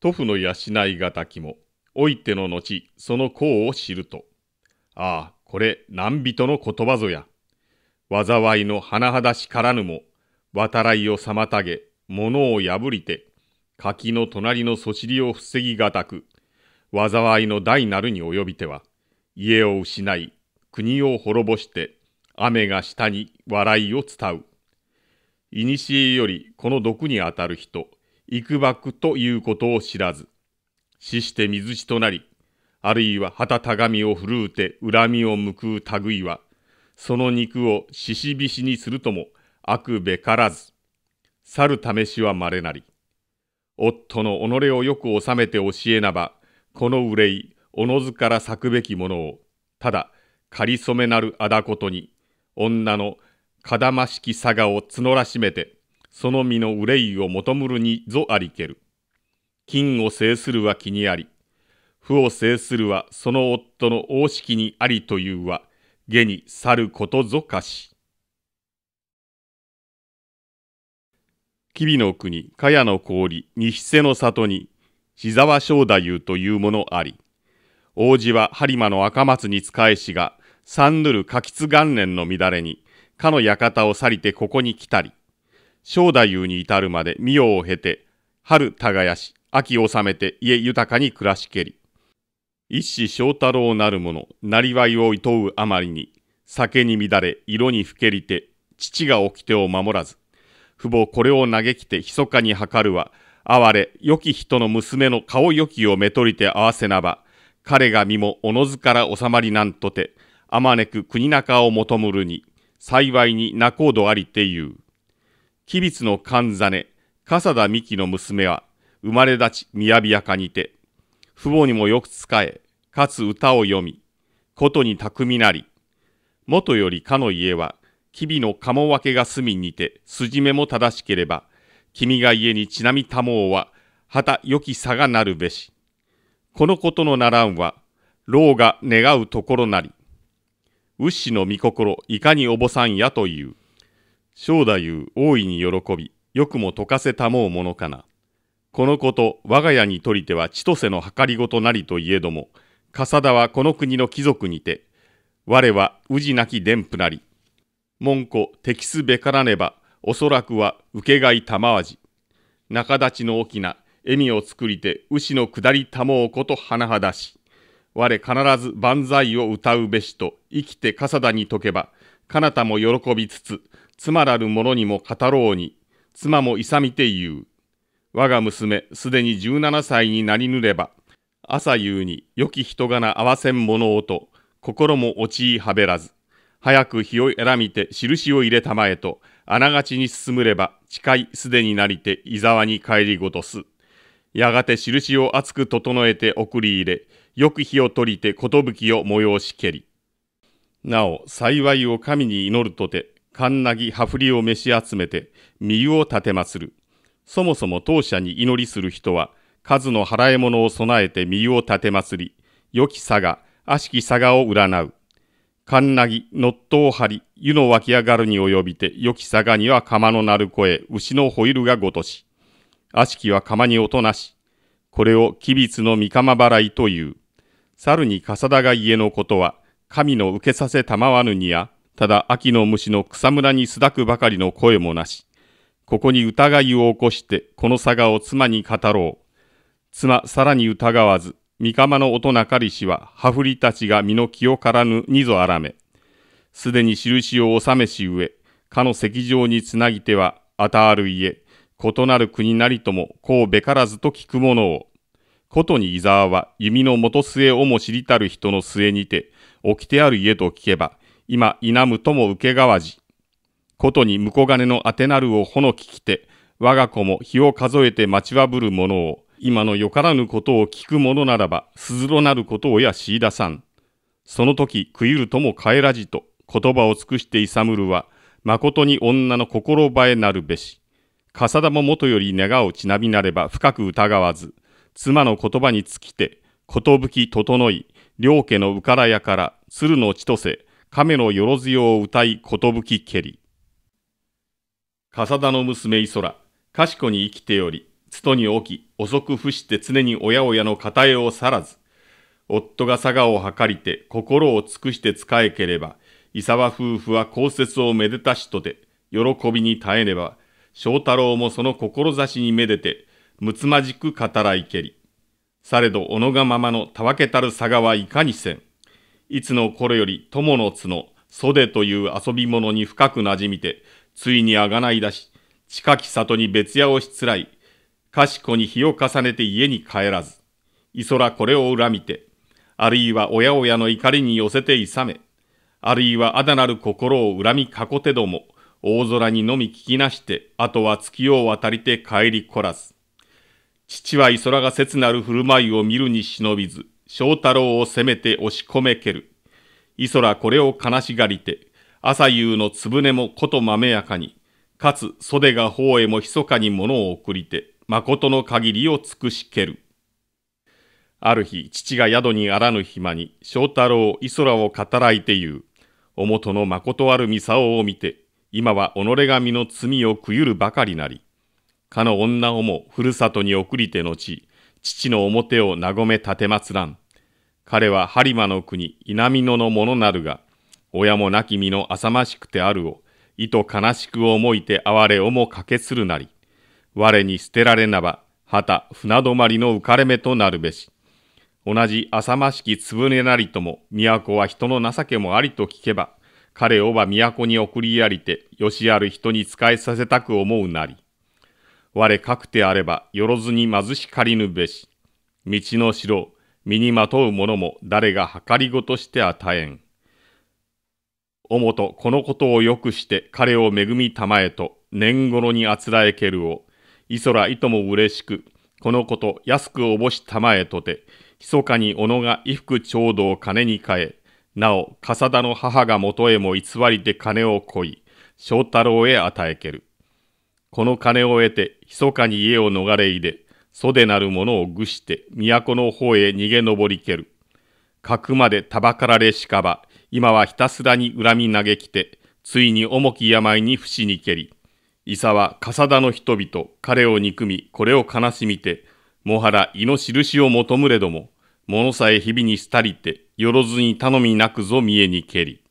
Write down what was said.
徒布の養いがたきも、おいての後、その功を知ると。ああ、これ、難人の言葉ぞや。災いの甚だしからぬも、渡らいを妨げ、物を破りて、柿の隣のそしりを防ぎがたく、災いの大なるに及びては、家を失い、国を滅ぼして、雨が下に笑いを伝う。古よりこの毒にあたる人、幾ばくということを知らず、死して水地となり、あるいは旗たがみを振るうて恨みを報う類は、その肉をししびしにするとも悪べからず、去る試しはまれなり。夫の己をよく収めて教えなば、この憂い、おのずから咲くべきものを、ただ、かりそめなるあだことに、女のかだましきさがを募らしめて、その身の憂いを求むるにぞありける。金を制するは気にあり、負を制するはその夫の王式にありというは、下に去ることぞかし。吉備の国、茅野の氷、西瀬の里に、志沢正太夫というものあり。王子は播磨の赤松に仕えしが、三ぬる柿吉元年の乱れに、かの館を去りてここに来たり、正太夫に至るまで御世を経て、春耕し、秋を治めて家豊かに暮らしけり。一子正太郎なる者、なりわいを厭うあまりに、酒に乱れ、色にふけりて、父が掟を守らず、父母これを嘆きて密かに図るは、哀れ、良き人の娘の顔よきをめとりて合わせなば、彼が身もおのずから収まりなんとて、あまねく国中を求むるに、幸いに仲人ありて言う。吉備津の勘真、笠田美希の娘は、生まれ立ち雅やかにて、父母にもよく仕え、かつ歌を読み、ことに巧みなり、元よりかの家は、吉備の鴨分けが隅にて、筋目も正しければ、君が家にちなみたもうは、旗良き差がなるべし。このことのならんは、老が願うところなり。牛の御心、いかにおぼさんやという。正太夫大いに喜び、よくも解かせたもうものかな。このこと、我が家にとりては千歳の計りごとなりといえども、笠田はこの国の貴族にて、我は宇治なき伝布なり、門戸敵すべからねば、おそらくは受けがいたまわじ。仲立ちの大きな、笑みを作りて、牛の下りたもうこと甚だし。我必ず万歳を歌うべしと、生きて笠田に説けば、彼方も喜びつつ、妻らる者にも語ろうに、妻も勇みて言う。我が娘、すでに十七歳になりぬれば、朝夕に良き人柄合わせん物音、心も落ちいはべらず、早く日を選びて印を入れたまえと、あながちに進むれば、近いすでになりて伊沢に帰りごとす。やがて印を厚く整えて送り入れ、よく火を取りて寿を催しけり。なお、幸いを神に祈るとて、カンナギ、ハフリを召し集めて、御湯を立てまつる。そもそも当社に祈りする人は、数の払い物を備えて御湯を立てまつり、良き佐賀、悪しき佐賀を占う。カンナギ、ノットを張り、湯の湧き上がるに及びて、良き佐賀には釜の鳴る声、牛のホイルがごとし。悪しきは釜におとなし。これを吉備の御釜払いという。猿に笠田が家のことは、神の受けさせたまわぬにや、ただ秋の虫の草むらに巣立くばかりの声もなし、ここに疑いを起こして、この佐賀を妻に語ろう。妻さらに疑わず、三釜の音なかりしは、羽振りたちが身の気をからぬにぞあらめ。すでに印を納めし上、かの石上につなぎては、あたある家、異なる国なりとも、こうべからずと聞くものを。ことに伊沢は、弓の元末をも知りたる人の末にて、起きてある家と聞けば、今稲むとも受けがわじ。ことに婿金のあてなるをほの聞きて、我が子も日を数えて待ちわぶる者を、今のよからぬことを聞く者ならば、鈴ろなることをやしいださん。その時、くゆるとも帰らじと、言葉を尽くしていさむるは、誠に女の心映えなるべし。笠田ももとより願うちなびなれば深く疑わず、妻の言葉に尽きて、寿整い、両家のうからやから、鶴の千歳、亀のよろずよを歌い寿けり。笠田の娘いそら、かしこに生きており、つとに起き、遅く伏して常に親親の片絵を去らず、夫が佐賀を図りて心を尽くして仕えければ、伊沢夫婦は公設をめでたしとて、喜びに耐えねば、翔太郎もその志にめでて、むつまじく語らいけり。されど、おのがままのたわけたる佐賀はいかにせん。いつの頃より友の角、袖という遊び物に深く馴染みて、ついにあがない出し、近き里に別屋をしつらい、かしこに日を重ねて家に帰らず、いそらこれを恨みて、あるいは親親の怒りに寄せていさめ、あるいはあだなる心を恨みかこてども、大空にのみ聞きなして、あとは月を渡りて帰りこらず。父はいそらが切なる振る舞いを見るに忍びず、翔太郎を攻めて押し込めける。磯らこれを悲しがりて、朝夕のつぶねもことまめやかに、かつ袖が方へも密かに物を送りて、誠の限りを尽くしける。ある日、父が宿にあらぬ暇に、翔太郎、磯らを語らいて言う。おもとの誠ある三沢を見て、今は己神の罪を悔ゆるばかりなり、かの女をもふるさとに送りて後、父の表をなごめ立てまつらん。彼は播磨の国稲美野のものなるが、親も亡き身の浅ましくてあるを、いと悲しく思いて哀れをもかけするなり、我に捨てられなば、はた船止まりの浮かれ目となるべし。同じ浅ましきつぶねなりとも、都は人の情けもありと聞けば、彼をば都に送りやりて、よしある人に仕えさせたく思うなり。我かくてあればよろずに貧しかりぬべし。道の城、身にまとう者も誰が計りごとして与えん。おもとこのことをよくして彼を恵みたまえと年頃にあつらえけるを。いそらいともうれしく、このこと安くおぼしたまえとて、ひそかにおのが衣服ちょうどを金に変え、なお、笠田の母が元へも偽りで金をこい、正太郎へ与えける。この金を得て、密かに家を逃れ入れ、袖なる者を愚して、都の方へ逃げ上りける。かくまでたばかられしかば、今はひたすらに恨み嘆きて、ついに重き病に不死にけり。伊佐は笠田の人々、彼を憎み、これを悲しみて、もはら胃の印を求むれども、物さえ日々にしたりて、よろずに頼みなくぞ見えにけり。